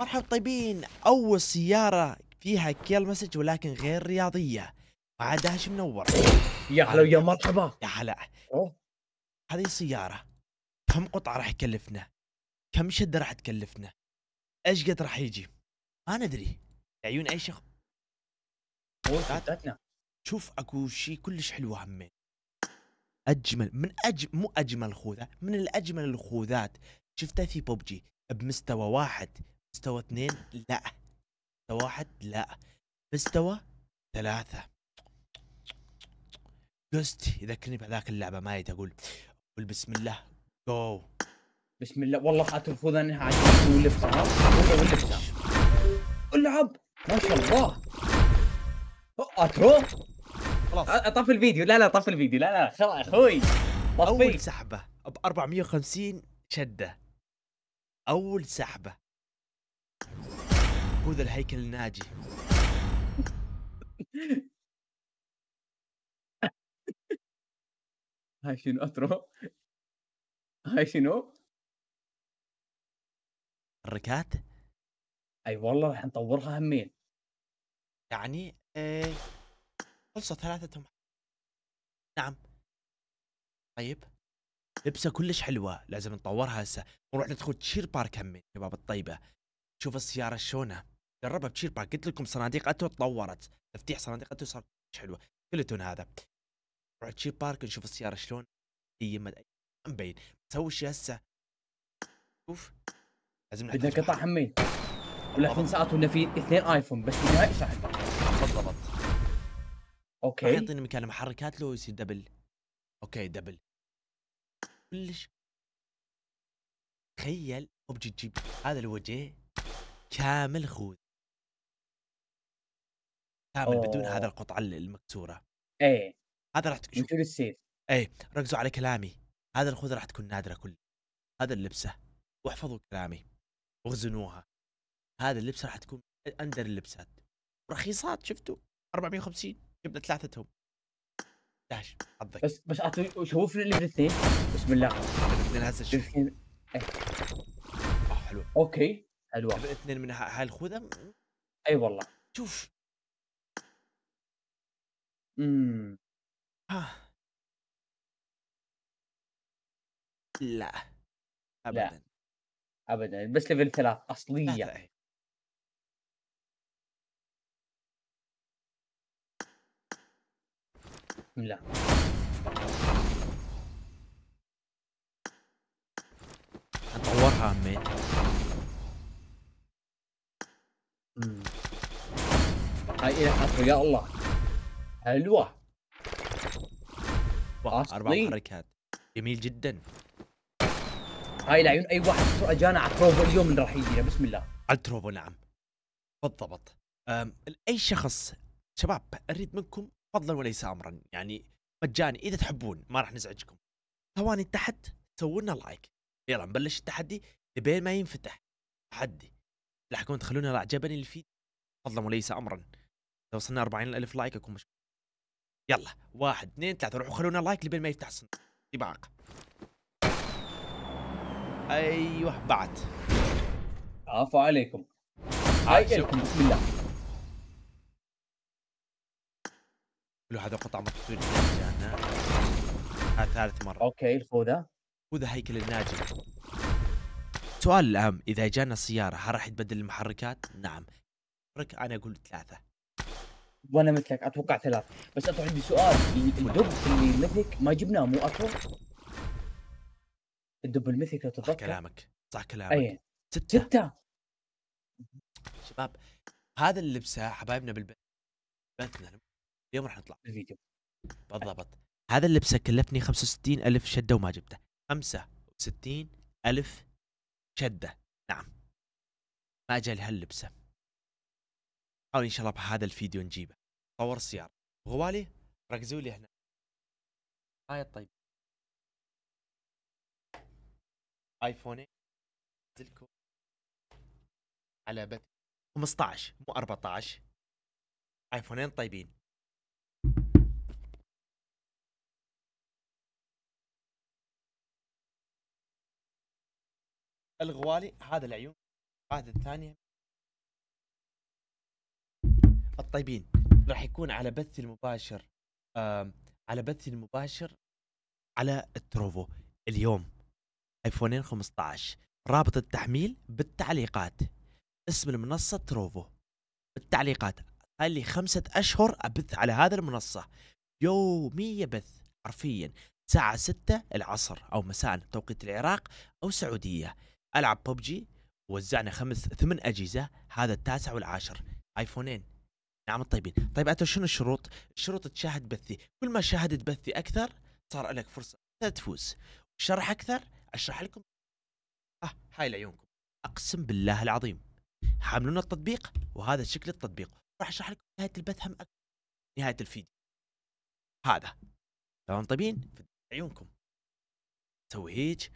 مرحبا طيبين اول سياره فيها كيل مسج ولكن غير رياضيه مع هاشم منور يا هلا ويا مرحبا يا هلا هذه السياره كم قطعه راح تكلفنا كم شده راح تكلفنا ايش قد راح يجي ما ندري عيون اي شخص شوف اكو شيء كلش حلو همين اجمل من اج مو اجمل خوذه من الاجمل الخوذات شفتها في ببجي بمستوى واحد مستوى اثنين لا مستوى واحد لا مستوى ثلاثة جوست يذكرني بهذاك اللعبة ما اقول قول بسم الله جو بسم الله والله خاطر المفروض انها العب ما شاء الله اترو خلاص طفي الفيديو لا لا طفي الفيديو لا لا خلاص اخوي طفي اول سحبة ب 450 شدة اول سحبة خذ الهيكل الناجي هاي شنو اترو هاي شنو الركات اي والله راح نطورها همين يعني ايه ثلاثة ثلاثتهم نعم طيب لبسه كلش حلوه لازم نطورها هسه نروح ندخل تشير بارك همين شباب الطيبه شوف السياره شلونه جربها بتشير باك قلت لكم صناديق اتو تطورت تفتيح صناديق اتو صار حلوه كلتون هذا روح تشير بارك نشوف السياره شلون هي مبين سوي شيء هسه شوف لازم بدنا قطع حمي ولا في ساعات ولا في اثنين ايفون بس ما يشرح بالضبط اوكي يعطيني مكان محركات لو يصير دبل اوكي دبل كلش تخيل اوبجي تجيب هذا الوجه كامل خوذ كامل أوه. بدون هذا القطعه المكسوره ايه هذا راح تكون شو السيف ايه ركزوا على كلامي هذا الخوذة راح تكون نادره كل هذا اللبسه واحفظوا كلامي وخزنوها هذا اللبسه راح تكون اندر اللبسات رخيصات شفتوا 450 جبنا ثلاثتهم داش حظك بس بس اعطي شوف لي الاثنين بسم الله الاثنين هسه شوف الاثنين إيه. آه، حلو اوكي حلوه الاثنين من هاي الخوذه اي والله شوف لا آه. لأ، لأ، أبدًا. أبدًا، بس ليفل ثلاث أصلية. لأ. اطورها عمّي. هاي الى حفر، يا الله! حلوه اربع حركات جميل جدا هاي العيون اي واحد جانا على تروفو اليوم راح يجينا بسم الله على تروفو نعم بالضبط اي شخص شباب اريد منكم فضلا وليس امرا يعني مجاني اذا تحبون ما راح نزعجكم ثواني تحت سووا لنا لايك يلا نبلش التحدي لبين ما ينفتح تحدي تلحقون تخلونا لا عجبني الفيديو فضلا وليس امرا لو وصلنا 40 الف لايك اكون مشكور يلا واحد اثنين ثلاثة روحوا خلونا لايك لبين ما يفتح الصندوق سباق ايوه بعد عفو عليكم عايقلكم بسم الله كل هذا قطع مقصود هذا ثالث مرة اوكي الخوذة خوذة هيكل الناجي سؤال الأهم اذا جانا سيارة هل راح يتبدل المحركات؟ نعم انا اقول ثلاثة وانا مثلك اتوقع ثلاث بس اكو عندي سؤال يعني الدب اللي مثلك ما جبناه مو اكثر الدب المثلك لو تتذكر صح كلامك صح كلامك أي. ستة ستة شباب هذا اللي لبسه حبايبنا بالبث اليوم راح نطلع الفيديو بالضبط هذا اللي لبسه كلفني 65 ألف شدة وما جبته 65 ألف شدة نعم ما أجل هاللبسه حاول ان شاء الله بهذا الفيديو نجيبه طور السياره غوالي ركزوا لي هنا هاي الطيب ايفون نزلكم على بث 15 مو 14 ايفونين طيبين الغوالي هذا العيون هذا الثانية الطيبين راح يكون على بث المباشر على بث المباشر على التروفو اليوم ايفونين 15 رابط التحميل بالتعليقات اسم المنصة تروفو بالتعليقات صار لي خمسة أشهر أبث على هذا المنصة يومية بث حرفيا الساعة 6 العصر أو مساء توقيت العراق أو السعودية ألعب ببجي وزعنا خمس ثمان أجهزة هذا التاسع والعاشر آيفونين نعم الطيبين طيب انت شنو الشروط الشروط تشاهد بثي كل ما شاهدت بثي اكثر صار لك فرصه تفوز شرح اكثر اشرح لكم اه هاي لعيونكم اقسم بالله العظيم حاملون التطبيق وهذا شكل التطبيق راح اشرح لكم نهايه البث هم اكثر نهايه الفيديو هذا تمام طيبين عيونكم سوي هيك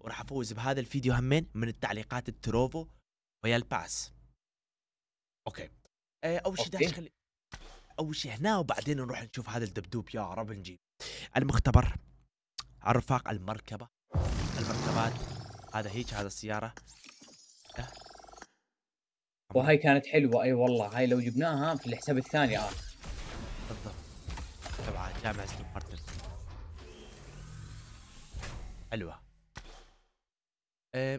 وراح افوز بهذا الفيديو همين من التعليقات التروفو ويا الباس اوكي آه، اول شيء داخل اول شيء هنا وبعدين نروح نشوف هذا الدبدوب يا رب نجيب المختبر الرفاق المركبه المركبات هذا هيك هذا السياره آه. وهاي كانت حلوه اي أيوة والله هاي لو جبناها في الحساب الثاني اه بالضبط تبع جامعه ستون حلوه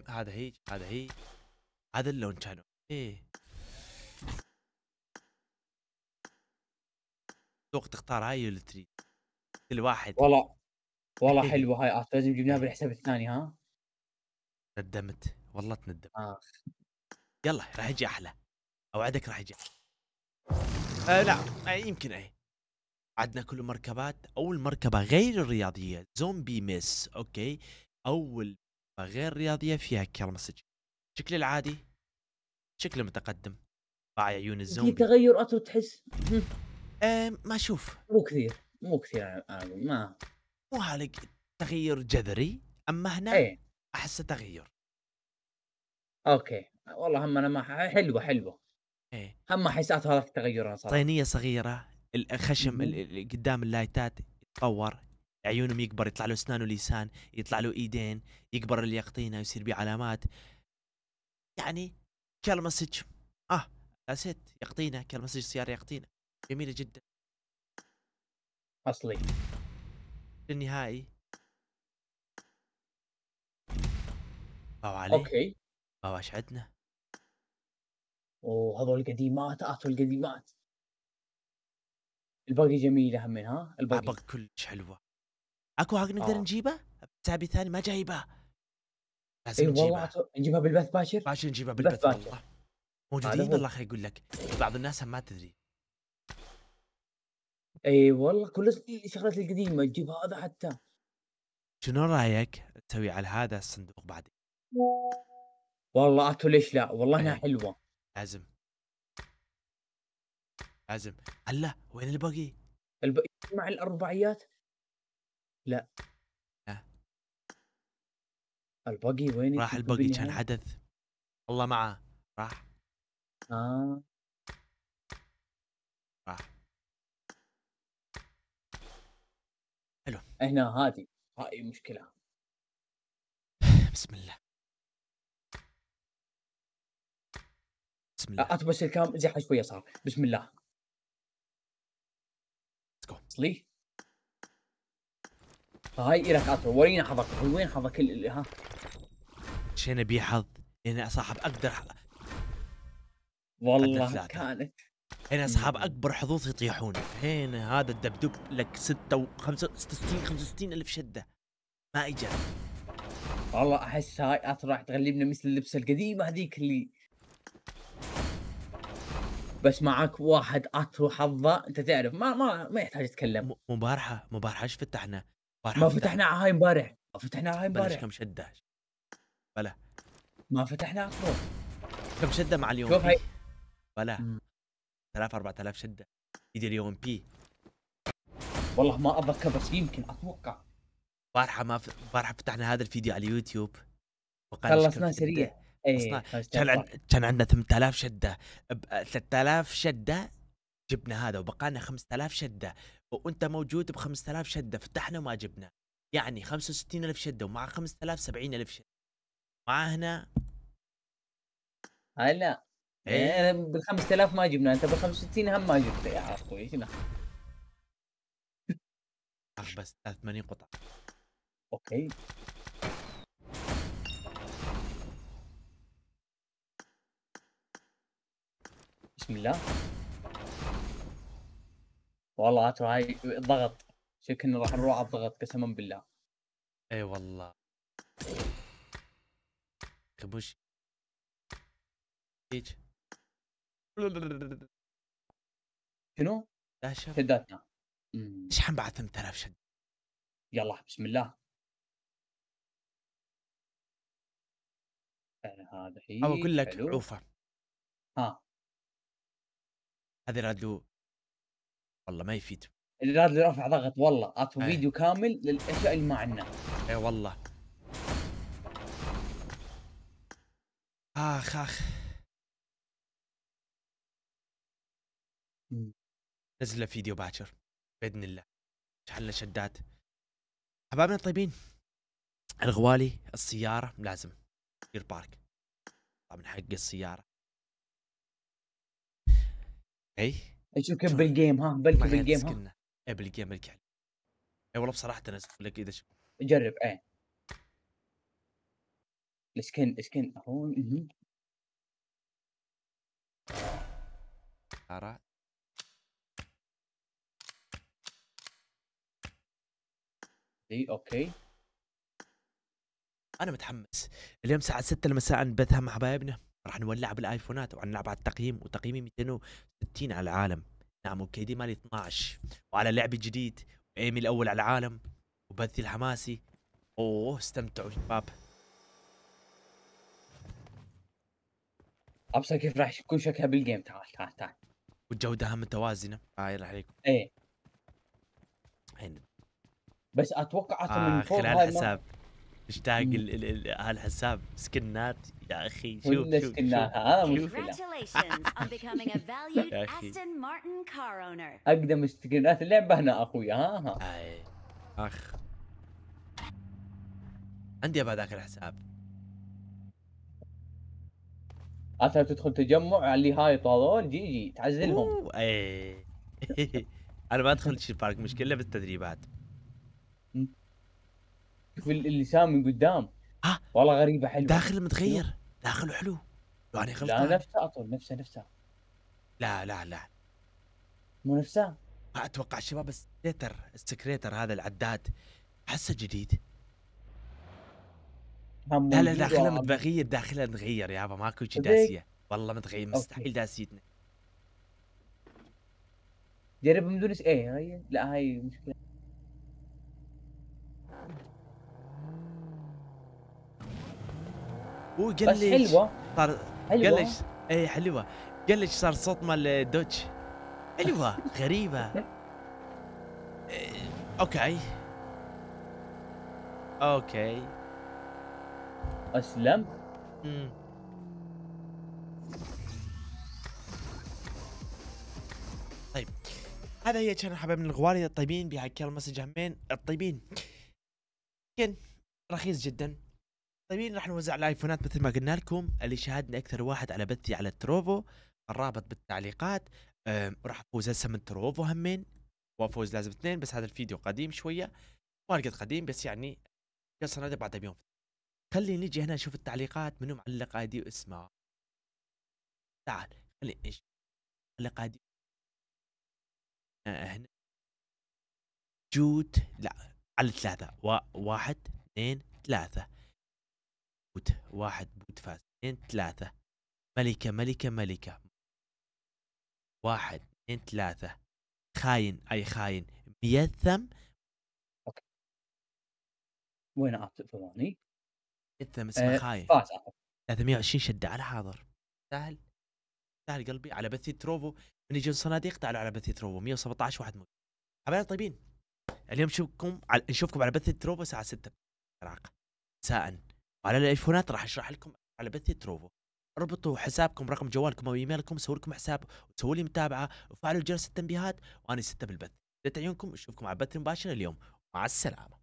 هذا هيك هذا هيك هذا اللون كانوا ايه السوق تختار هاي اللي تريد الواحد والله والله حلوه هاي ارت آه، لازم جبناها بالحساب الثاني ها ندمت والله تندمت آه. يلا راح يجي احلى اوعدك راح يجي احلى آه لا آه يمكن اي عندنا كل مركبات اول مركبه غير الرياضيه زومبي ميس اوكي اول غير رياضيه فيها كرمسج شكل العادي شكل متقدم باع عيون الزومبي في تغير اطر تحس ما اشوف مو كثير مو كثير ما مو هالك تغيير جذري اما هنا ايه. احسه تغير اوكي والله هم انا ما حلوه حلوه ايه هم حسيت هذاك التغير صراحه صينيه صغيره الخشم اللي قدام اللايتات يتطور عيونهم يكبر يطلع له اسنان ولسان يطلع له ايدين يكبر اليقطينه يصير به علامات يعني كلمه سج اه ست يقطينه كلمه سج سياره يقطينه جميله جدا اصلي النهائي باو عليه اوكي أو اشعدنا هذول القديمات اعطوا القديمات الباقي جميله همين ها الباقي الباقي كلش حلوه اكو حق نقدر آه. نجيبه السابي ثاني ما جايبه لازم أيوة نجيبه والله نجيبها بالبث باشر باشر نجيبها بالبث والله موجودين الله خير يقول لك بعض الناس هم ما تدري اي والله كل الشغلات القديمه تجيب هذا حتى شنو رايك تسوي على هذا الصندوق بعدين؟ والله اتو ليش لا والله انها حلوه لازم لازم هلا وين الباقي؟ الباقي مع الاربعيات؟ لا الباقي وين راح الباقي كان حدث الله معاه راح اه راح هنا هذه هاي مشكله بسم الله بسم الله اتبس بس الكام زحها شويه صار بسم الله اصلي هاي الك اطر ورينا حظك وين حظك اللي ها شين بيحظ حظ يعني لان صاحب اقدر والله كانت هنا اصحاب اكبر حظوظ يطيحون هنا هذا الدبدوب لك 6 65 65 الف شده ما اجى والله احس هاي راح تغلبنا مثل اللبسه القديمه هذيك اللي بس معك واحد اترو حظه انت تعرف ما ما ما يحتاج يتكلم مبارحه مبارحه ايش فتحنا؟ ما فتحنا هاي امبارح فتحنا هاي امبارح كم شده بلا ما فتحنا اترو كم شده مع اليوم شوف هاي بلا 3000 4000 شده ايدي اليوم بي والله ما اتذكر بس يمكن اتوقع البارحه ما البارحه فتحنا هذا الفيديو على اليوتيوب خلصناه سريع إيه، كان كان عندنا 8000 شده ب 3000 شده جبنا هذا وبقالنا 5000 شده وانت موجود ب 5000 شده فتحنا وما جبنا يعني 65000 شده ومع 5000 70000 شده مع هنا هلا ايه يعني انا بال 5000 ما جبنا انت بال 65 هم ما جبت يا اخوي هنا بس 80 قطعه اوكي بسم الله والله ترى هاي ضغط شك انه راح نروح على الضغط قسما بالله اي أيوة والله كبوش هيك شنو؟ شداتنا ايش حنبعث 8000 شد يلا بسم الله هذا هي اقول لك عوفه ها هذه رادلو والله ما يفيد رادلو رفع ضغط والله اعطوا أيه. فيديو كامل للاشياء اللي ما عندنا اي والله اخ اخ نزل له فيديو باكر باذن الله شحال شدات حبايبنا الطيبين الغوالي السياره لازم دير بارك طبعا حق السياره اي اشوفك بالجيم ها بلكي بالجيم ها اي بالجيم بلكي اي والله بصراحه انا لك اذا شوف جرب اي السكن السكن هون ترى دي إيه، اوكي انا متحمس اليوم الساعه 6 المساء نبثها مع حبايبنا راح نولع بالايفونات وراح نلعب على التقييم وتقييمي 260 على العالم نعم اوكي دي مالي 12 وعلى لعبه جديد ايمي الاول على العالم وبثي الحماسي اوه استمتعوا شباب ابصر كيف راح يكون شكلها بالجيم تعال تعال تعال والجوده هم متوازنه هاي راح يكون ايه بس اتوقع آه من فوق خلال الحساب اشتاق هالحساب سكنات يا اخي شوف كل سكنات هذا آه، مشكله يا اخي اقدم سكنات اللعبه هنا اخوي ها آه، آه. ها اخ عندي ابى ذاك الحساب اثر تدخل تجمع اللي هاي طالون جي جي تعزلهم اي انا ما ادخل شي بارك مشكله بالتدريبات شوف سام من قدام ها آه. والله غريبه حلوه داخله متغير داخله حلو لو انا غلطان لا نفسه اطول نفسه نفسه لا لا لا مو نفسه ما اتوقع الشباب السكريتر السكريتر هذا العداد حسه جديد لا لا داخله متغير داخله متغير يابا ماكو شي داسيه والله متغير مستحيل داسيتنا جرب من دون ايه هاي لا هاي مشكله هو قال لي ليش حلوه صار حلوه قال ليش اي حلوه قال ليش صار صوت مال دوتش حلوه غريبه إيه، اوكي اوكي اسلم امم طيب هذا هي كان حبايب من الغواري الطيبين بهاكر مسج همين الطيبين كان رخيص جدا طيبين راح نوزع الايفونات مثل ما قلنا لكم اللي شاهدني اكثر واحد على بثي على التروفو الرابط بالتعليقات راح افوز هسه من تروفو همين وافوز لازم اثنين بس هذا الفيديو قديم شويه واجد قديم بس يعني قصنا هذا بعد بيوم خلي نجي هنا نشوف التعليقات منو معلق ايدي واسمه تعال خلي ايش معلق ايدي آه، هنا جود لا على ثلاثة واحد اثنين ثلاثة بوت واحد بوت فاز اثنين ثلاثة ملكة ملكة ملكة واحد اثنين ثلاثة خاين أي خاين ميثم أوكي. وين عطف ثواني؟ ميثم اسمه أه خاين فاز 320 شدة على حاضر سهل سهل قلبي على بثي تروفو من يجون صناديق تعالوا على بثي تروفو 117 واحد موجود حبايبنا طيبين اليوم نشوفكم على نشوفكم على بث التروبو الساعه 6 عراق مساء على الايفونات راح اشرح لكم على بث تروفو اربطوا حسابكم رقم جوالكم او ايميلكم سووا لكم حساب وسووا لي متابعه وفعلوا جرس التنبيهات وانا ستة بالبث عيونكم اشوفكم على بث مباشر اليوم مع السلامه